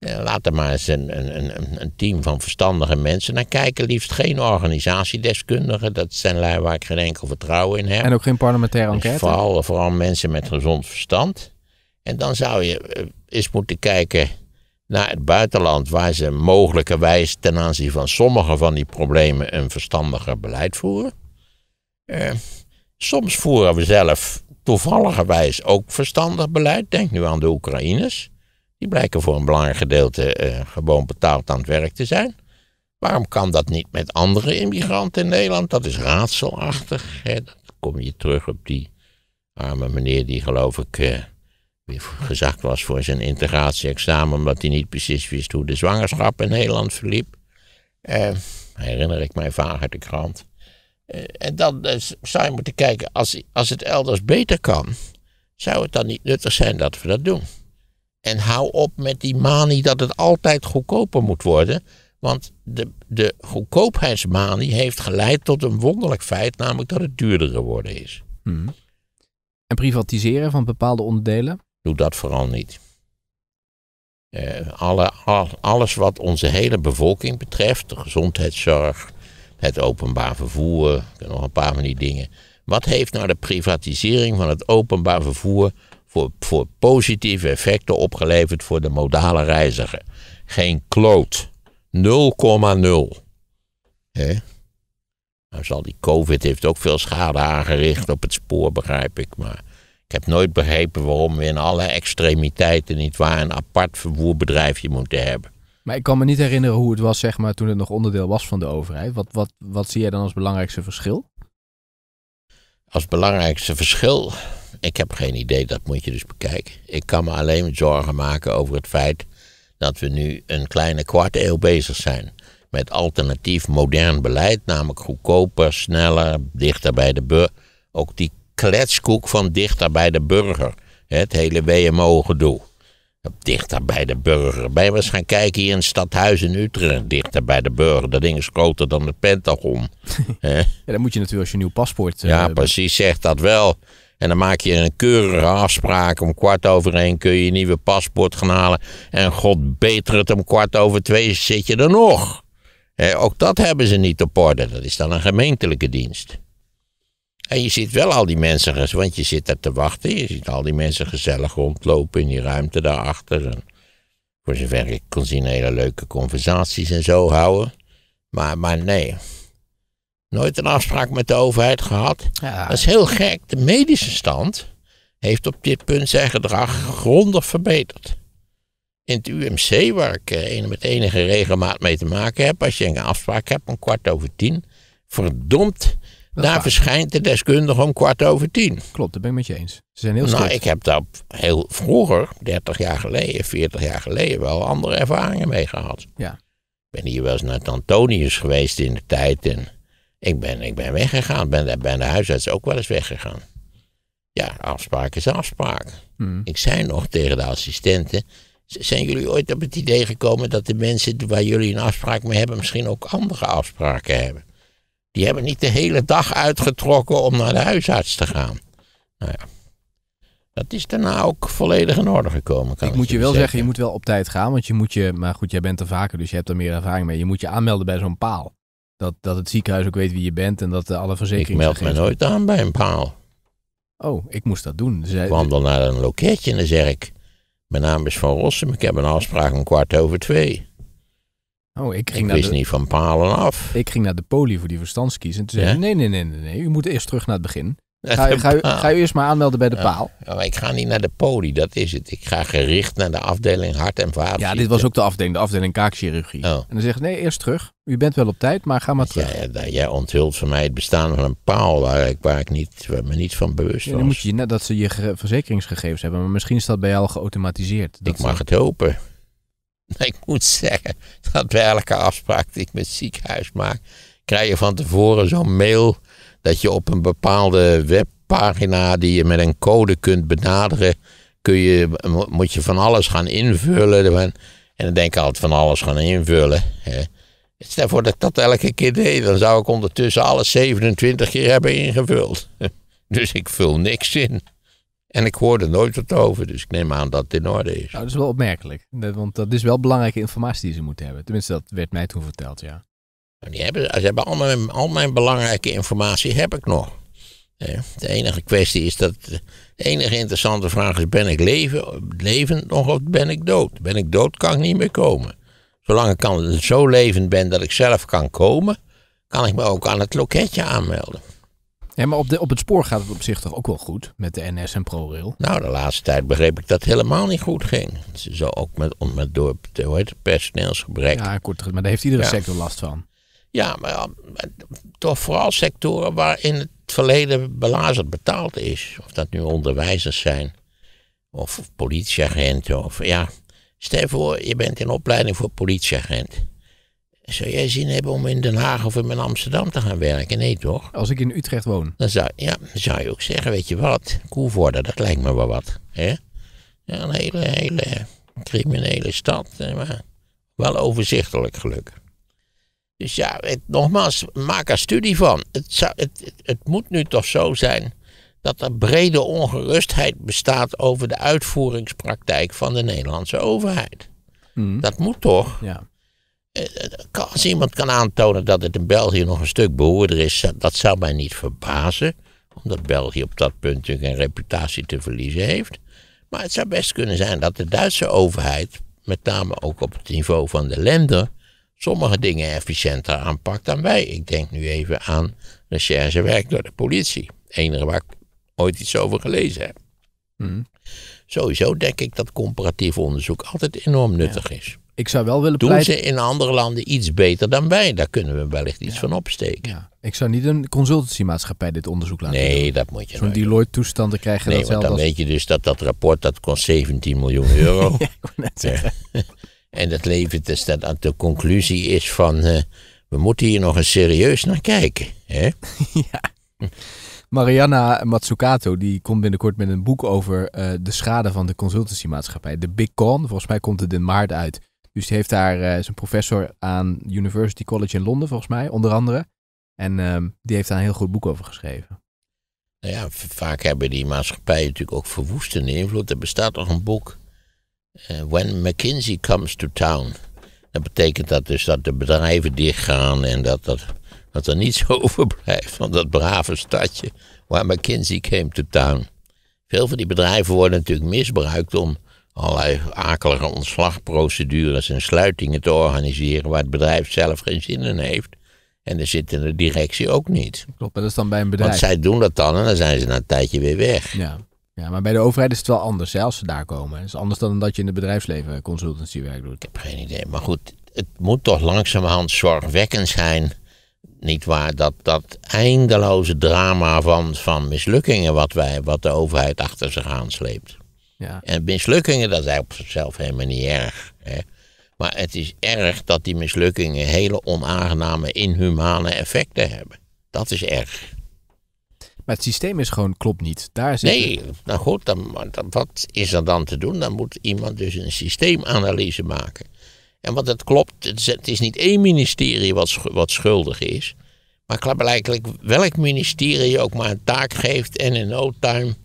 Eh, laat er maar eens een, een, een, team van verstandige mensen naar kijken. Liefst geen organisatiedeskundigen. Dat zijn lui waar ik geen enkel vertrouwen in heb. En ook geen parlementaire enquête. vooral, vooral mensen met gezond verstand. En dan zou je eh, eens moeten kijken naar het buitenland, waar ze mogelijkerwijs ten aanzien van sommige van die problemen een verstandiger beleid voeren. Eh, soms voeren we zelf toevalligerwijs ook verstandig beleid. Denk nu aan de Oekraïners. Die blijken voor een belangrijk gedeelte eh, gewoon betaald aan het werk te zijn. Waarom kan dat niet met andere immigranten in Nederland? Dat is raadselachtig. Hè? Dan kom je terug op die arme meneer die geloof ik uh, gezakt was voor zijn integratie-examen, omdat hij niet precies wist hoe de zwangerschap in Nederland verliep. Eh, herinner ik mij vaag uit de krant. en dan zou je moeten kijken, als, als het elders beter kan, zou het dan niet nuttig zijn dat we dat doen? En hou op met die manie dat het altijd goedkoper moet worden. Want de, de goedkoopheidsmanie heeft geleid tot een wonderlijk feit, namelijk dat het duurder geworden is. Hmm. En privatiseren van bepaalde onderdelen? Doe dat vooral niet. Eh, alle, alles wat onze hele bevolking betreft, de gezondheidszorg, het openbaar vervoer, nog een paar van die dingen. Wat heeft nou de privatisering van het openbaar vervoer voor, positieve effecten opgeleverd voor de modale reiziger. Geen kloot. 0,0. Hè? Nou zal die COVID heeft ook veel schade aangericht op het spoor, begrijp ik. Maar ik heb nooit begrepen waarom we in alle extremiteiten niet waar een apart vervoerbedrijfje moeten hebben. Maar ik kan me niet herinneren hoe het was, zeg maar, toen het nog onderdeel was van de overheid. Wat, wat, wat zie jij dan als belangrijkste verschil? Als belangrijkste verschil ik heb geen idee, dat moet je dus bekijken. Ik kan me alleen zorgen maken over het feit dat we nu een kleine kwart eeuw bezig zijn met alternatief modern beleid, namelijk goedkoper, sneller, dichter bij de burger. Ook die kletskoek van dichter bij de burger, het hele WMO-gedoe. Dichter bij de burger. Ben je eens gaan kijken hier in het stadhuis in Utrecht? Dichter bij de burger. Dat ding is groter dan de Pentagon. ja, dan moet je natuurlijk als je nieuw paspoort. Eh, ja, precies, zegt dat wel. En dan maak je een keurige afspraak. Om kwart over één kun je je nieuwe paspoort gaan halen. En god beter het, om kwart over twee zit je er nog. ook dat hebben ze niet op orde. Dat is dan een gemeentelijke dienst. En je ziet wel al die mensen, want je zit daar te wachten. Je ziet al die mensen gezellig rondlopen in die ruimte daarachter. En voor zover ik kon zien, hele leuke conversaties en zo houden. Maar, maar nee, Nooit een afspraak met de overheid gehad. Ja. Dat is heel gek. De medische stand heeft op dit punt zijn gedrag grondig verbeterd. In het UMC, waar ik eh, met enige regelmaat mee te maken heb, als je een afspraak hebt om kwart over tien, verdomd, daar verschijnt de deskundige om kwart over tien. Klopt, dat ben ik met je eens. Ze zijn heel Nou, ik heb daar heel vroeger, 30 jaar geleden, 40 jaar geleden, wel andere ervaringen mee gehad. Ja. Ik ben hier wel eens naar Antonius geweest in de tijd en ik ben, ik ben weggegaan. Ben, ben de huisarts ook wel eens weggegaan. Ja, afspraak is afspraak. Hmm. Ik zei nog tegen de assistenten. Zijn jullie ooit op het idee gekomen dat de mensen waar jullie een afspraak mee hebben, misschien ook andere afspraken hebben? Die hebben niet de hele dag uitgetrokken om naar de huisarts te gaan. Nou ja, dat is daarna ook volledig in orde gekomen. Kan ik, ik moet je wel zeggen. je moet wel op tijd gaan, want je moet je, maar goed, jij bent er vaker, dus je hebt er meer ervaring mee. Je moet je aanmelden bij zo'n paal. Dat, dat het ziekenhuis ook weet wie je bent en dat eh, alle verzekeringen. Ik meld me nooit aan bij een paal. Oh, ik moest dat doen. Ik kwam dan naar een loketje en dan zeg ik: Mijn naam is Van Rossum, ik heb een afspraak om kwart over twee. Oh, ik ging ik naar de... niet van palen af. Ik ging naar de poli voor die verstandskies. En toen zei ja? nee, nee, nee, nee, nee, u moet eerst terug naar het begin. Ga je, ga, ah. ga eerst maar aanmelden bij de paal? ik ga niet naar de poli, dat is het. Ik ga gericht naar de afdeling hart- en vaatziekten. Ja, dit was ook de afdeling, de afdeling kaakchirurgie. Oh. En dan zegt nee, eerst terug. U bent wel op tijd, maar ga maar terug. Ja, eh, jij onthult voor mij het bestaan van een paal waar ik, ik niet, me niet van bewust was. dan moet je net dat ze je verzekeringsgegevens hebben, maar misschien is dat bij jou al geautomatiseerd. ik mag het hopen. Ik moet zeggen dat bij elke afspraak die ik met het ziekenhuis maak, krijg je van tevoren zo'n mail dat je op een bepaalde webpagina die je met een code kunt benaderen, kun je, moet je van alles gaan invullen. En dan denk ik altijd van alles gaan invullen. Hè. Stel voor dat ik dat elke keer deed, dan zou ik ondertussen alle 27 keer hebben ingevuld. Dus ik vul niks in. En ik hoorde nooit wat over, dus ik neem aan dat het in orde is. Nou, dat is wel opmerkelijk, want dat is wel belangrijke informatie die ze moeten hebben. Tenminste, dat werd mij toen verteld, ja. Nou, die hebben, ze hebben al mijn, al mijn belangrijke informatie heb ik nog. De enige kwestie is dat. Eh, de enige interessante vraag is: ben ik leven, levend nog of ben ik dood? Ben ik dood, kan ik niet meer komen. Zolang ik kan, zo levend ben dat ik zelf kan komen, kan ik me ook aan het loketje aanmelden. Ja, maar op, de, op het spoor gaat het op zich toch ook wel goed met de NS en ProRail? Nou, de laatste tijd begreep ik dat het helemaal niet goed ging. Zo ook met, met door het, personeelsgebrek. Ja, kort, maar daar heeft iedere sector last van. Ja, maar toch vooral sectoren waar in het verleden belazerd betaald is. Of dat nu onderwijzers zijn, of politieagenten, of ja. Stel voor, je bent in opleiding voor politieagent. Zou jij zin hebben om in Den Haag of in Amsterdam te gaan werken? Nee, toch? Als ik in Utrecht woon. Dan zou, ja, dan zou je ook zeggen, weet je wat, Koevoorde, dat lijkt me wel wat. Hè? Ja, een hele, hele criminele stad, eh, maar wel overzichtelijk gelukkig. Dus ja, het, nogmaals, maak er studie van. Het, het, het, moet nu toch zo zijn dat er brede ongerustheid bestaat over de uitvoeringspraktijk van de Nederlandse overheid. Mhm. Dat moet toch? Ja. Eh, eh, als iemand kan aantonen dat het in België nog een stuk behoorder is, dat zou mij niet verbazen. Omdat België op dat punt natuurlijk een reputatie te verliezen heeft. Maar het zou best kunnen zijn dat de Duitse overheid, met name ook op het niveau van de lender, sommige dingen efficiënter aanpakt dan wij. Ik denk nu even aan recherchewerk door de politie. Het enige waar ik ooit iets over gelezen heb. Hmm. Sowieso denk ik dat comparatief onderzoek altijd enorm nuttig is. Ik zou wel willen Doen ze in andere landen iets beter dan wij? Daar kunnen we wellicht iets van opsteken. Ja. Ik zou niet een consultancymaatschappij dit onderzoek laten doen. Nee, dat moet je Zo'n Deloitte-toestanden krijgen nee, dat want dan als... weet je dus dat dat rapport, dat kost 17 miljoen euro. ja, ik net zeggen. En dat levert dus dat de conclusie is van, eh, we moeten hier nog eens serieus naar kijken. Hè? ja. Mariana Matsukato die komt binnenkort met een boek over eh, de schade van de consultancymaatschappij. De Big Con, volgens mij komt het in maart uit. Dus die heeft daar, uh, eh, is een professor aan University College in Londen volgens mij, onder andere. En ehm, die heeft daar een heel goed boek over geschreven. Nou ja, vaak hebben die maatschappijen natuurlijk ook verwoestende invloed. Er bestaat nog een boek eh, when McKinsey comes to town. Dat betekent dat dus dat de bedrijven dichtgaan en dat, dat, dat er niets overblijft van dat brave stadje waar McKinsey came to town. Veel van die bedrijven worden natuurlijk misbruikt om allerlei akelige ontslagprocedures en sluitingen te organiseren waar het bedrijf zelf geen zin in heeft. En er zit in de directie ook niet. Klopt, dat is dan bij een bedrijf. Want zij doen dat dan en dan zijn ze na een tijdje weer weg. Ja. Ja, maar bij de overheid is het wel anders hè, als ze daar komen. Het is anders dan dat je in het bedrijfsleven consultancywerk doet. Ik heb geen idee. Maar goed, het moet toch langzamerhand zorgwekkend zijn. Niet waar, dat, dat eindeloze drama van, van mislukkingen wat, wij, wat de overheid achter zich aansleept. Ja. En mislukkingen, dat is op zichzelf helemaal niet erg. Hè. Maar het is erg dat die mislukkingen hele onaangename, inhumane effecten hebben. Dat is erg. Maar het systeem is gewoon, klopt niet. Daar zit nee, nou goed, dan, wat is er dan te doen? Dan moet iemand dus een systeemanalyse maken. En want het klopt, het is niet één ministerie wat, wat schuldig is. Maar blijkbaar welk ministerie ook maar een taak geeft en in no time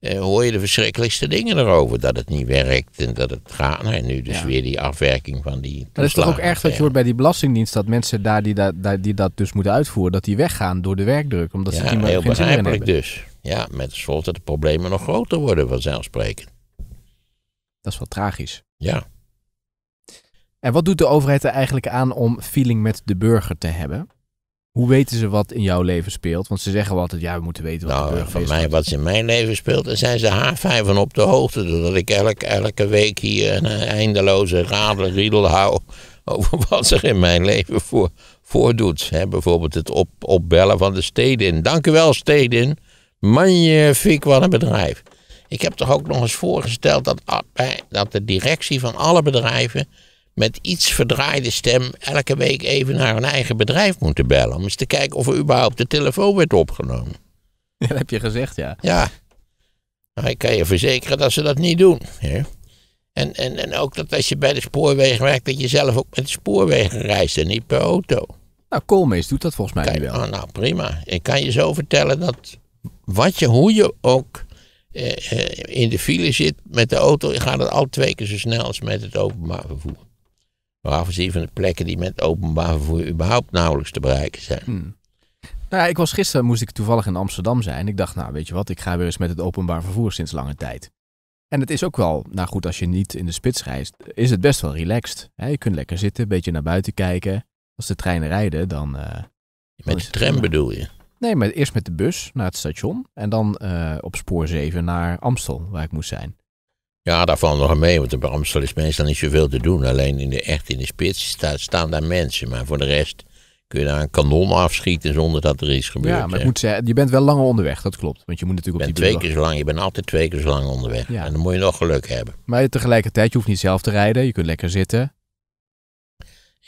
eh, hoor je de verschrikkelijkste dingen erover. Dat het niet werkt en dat het gaat. Nou, nu dus weer die afwerking van die. Maar is toch ook erg dat je hoort bij die Belastingdienst dat mensen daar die, dat dus moeten uitvoeren, dat die weggaan door de werkdruk. Omdat ja, ze niet heel begrijpelijk dus. Ja, met als gevolg dat de problemen nog groter worden, vanzelfsprekend. Dat is wel tragisch. Ja. En wat doet de overheid er eigenlijk aan om feeling met de burger te hebben? Hoe weten ze wat in jouw leven speelt? Want ze zeggen wel altijd, ja, we moeten weten wat nou, er Van mij, wat in mijn leven speelt, en zijn ze haar van op de hoogte. Doordat ik elke, elke week hier een eh, eindeloze riedel hou over wat zich in mijn leven voor, voordoet. bijvoorbeeld het op, opbellen van de Stedin. Dank u wel, Stedin. Magnifiek, wat een bedrijf. Ik heb toch ook nog eens voorgesteld dat, ah, dat de directie van alle bedrijven met iets verdraaide stem elke week even naar hun eigen bedrijf moeten bellen. Om eens te kijken of er überhaupt de telefoon werd opgenomen. Ja, dat heb je gezegd, ja. Ja. Nou, ik kan je verzekeren dat ze dat niet doen. En, en, en ook dat als je bij de spoorwegen werkt, dat je zelf ook met de spoorwegen reist en niet per auto. Nou, Koolmees doet dat volgens mij wel. Oh, nou, prima. Ik kan je zo vertellen dat wat je, hoe je ook eh, eh, in de file zit met de auto, gaat het al twee keer zo snel als met het openbaar vervoer. Maar afgezien van de plekken die met openbaar vervoer überhaupt nauwelijks te bereiken zijn. Hmm. Nou ja, ik was gisteren, moest ik toevallig in Amsterdam zijn. Ik dacht, nou weet je wat, ik ga weer eens met het openbaar vervoer sinds lange tijd. En het is ook wel, nou goed, als je niet in de spits reist, is het best wel relaxed. je kunt lekker zitten, een beetje naar buiten kijken. Als de treinen rijden, dan... Eh, met de tram bedoel je? Nee, maar eerst met de bus naar het station en dan eh, op spoor 7 naar Amstel, waar ik moest zijn. Ja, daar valt nog mee, want de Amstel is meestal niet zoveel te doen. Alleen in de, echt in de spits staan daar mensen. Maar voor de rest kun je daar een kanon afschieten zonder dat er iets gebeurt. Ja, maar ik moet zeggen, je bent wel langer onderweg, dat klopt. Want je moet natuurlijk op die twee keer zo lang. Je bent altijd twee keer zo lang onderweg. Ja. En dan moet je nog geluk hebben. Maar tegelijkertijd, je hoeft niet zelf te rijden. Je kunt lekker zitten.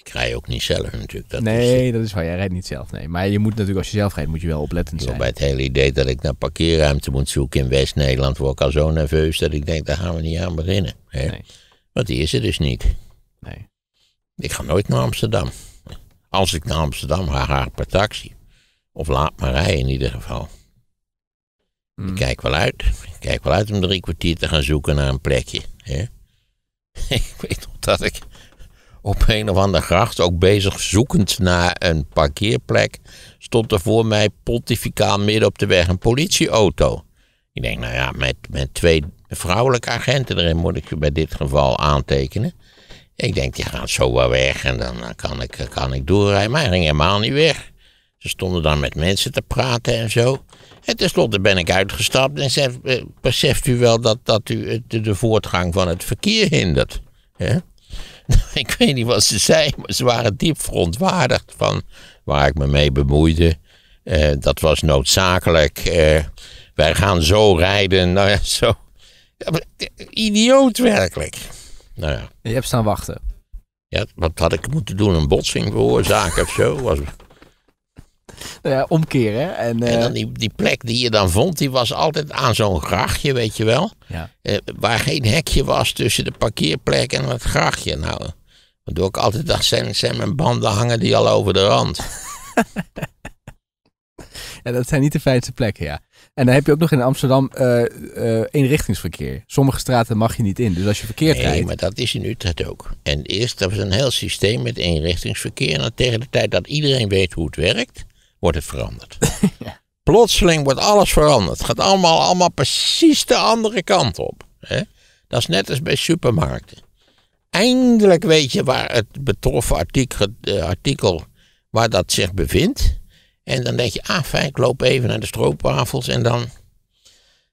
Ik rij ook niet zelf natuurlijk. Dat nee, dat is waar. Jij rijdt niet zelf. Nee. Maar je moet natuurlijk als je zelf rijdt, moet je wel opletten Bij het hele idee dat ik naar parkeerruimte moet zoeken in West-Nederland, word ik al zo nerveus dat ik denk, daar gaan we niet aan beginnen. Hè? Want die is er dus niet. Nee. Ik ga nooit naar Amsterdam. Als ik naar Amsterdam ga, ga ik per taxi. Of laat maar rijden in ieder geval. Mm. Ik hmm. kijk wel uit. Ik kijk wel uit om drie kwartier te gaan zoeken naar een plekje. Hè? ik weet nog dat ik op een of andere gracht, ook bezig zoekend naar een parkeerplek, stond er voor mij pontificaal midden op de weg een politieauto. Ik denk, nou ja, met, met twee vrouwelijke agenten erin moet ik bij dit geval aantekenen. Ik denk, die gaat zo wel weg en dan eh, kan ik, eh, kan ik doorrijden. Maar hij ging helemaal niet weg. Ze stonden dan met mensen te praten en zo. En tenslotte ben ik uitgestapt en zei, eh, beseft u wel dat, dat u de, voortgang van het verkeer hindert? Ja. ik weet niet wat ze zei, maar ze waren diep verontwaardigd van waar ik me mee bemoeide. Eh, dat was noodzakelijk. Eh, wij gaan zo rijden. Nou ja, zo. Eh, idioot werkelijk. Nou ja. Je hebt staan wachten. Ja, wat had ik moeten doen? Een botsing veroorzaken of zo? Was... Nou ja, omkeren. En, en dan eh, die, die plek die je dan vond, die was altijd aan zo'n grachtje, weet je wel. Ja. Eh, waar geen hekje was tussen de parkeerplek en het grachtje. Nou, waardoor ik altijd dacht, zijn, zijn mijn banden hangen die al over de rand. ja, dat zijn niet de fijnste plekken, ja. En dan heb je ook nog in Amsterdam eh, eenrichtingsverkeer. Sommige straten mag je niet in. Dus als je verkeerd nee, rijdt... Nee, maar dat is in Utrecht ook. En eerst, dat was een heel systeem met eenrichtingsverkeer. En dan tegen de tijd dat iedereen weet hoe het werkt wordt het veranderd. Plotseling wordt alles veranderd. Het gaat allemaal, allemaal precies de andere kant op. Hè? Dat is net als bij supermarkten. Eindelijk weet je waar het betroffen artikel, eh, artikel waar dat zich bevindt. En dan denk je, ah fijn, ik loop even naar de stroopwafels en dan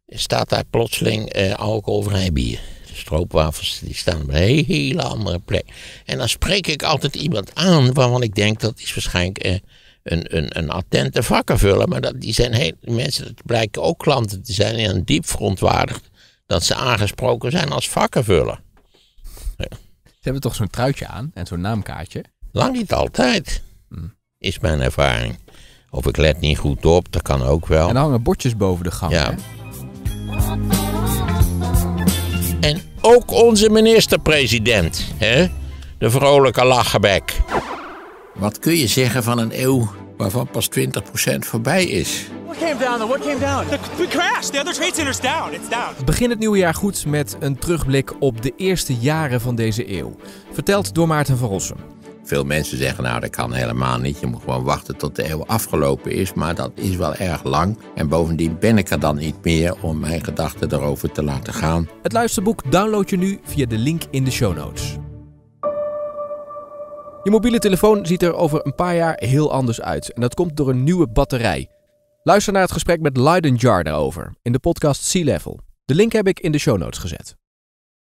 staat daar plotseling eh, alcoholvrij bier. De stroopwafels die staan op een hele andere plek. En dan spreek ik altijd iemand aan waarvan ik denk dat is waarschijnlijk eh, een, een, een attente vakkenvuller. Maar dat, die zijn heel, mensen dat blijken ook klanten te zijn. En diep verontwaardigd dat ze aangesproken zijn als vakkenvullen. Ja. Ze hebben toch zo'n truitje aan en zo'n naamkaartje? Lang niet altijd, is mijn ervaring. Of ik let niet goed op, dat kan ook wel. En dan hangen bordjes boven de gang. Ja. En ook onze minister-president, hè? De vrolijke lachenbek. Wat kun je zeggen van een eeuw waarvan pas 20% voorbij is. Begin het nieuwe jaar goed met een terugblik op de eerste jaren van deze eeuw. Verteld door Maarten van Rossum. Veel mensen zeggen, nou dat kan helemaal niet. Je moet gewoon wachten tot de eeuw afgelopen is. Maar dat is wel erg lang. En bovendien ben ik er dan niet meer om mijn gedachten erover te laten gaan. Het luisterboek download je nu via de link in de show notes. Je mobiele telefoon ziet er over een paar jaar heel anders uit en dat komt door een nieuwe batterij. Luister naar het gesprek met Leiden Jar daarover in de podcast Sea Level. De link heb ik in de show notes gezet.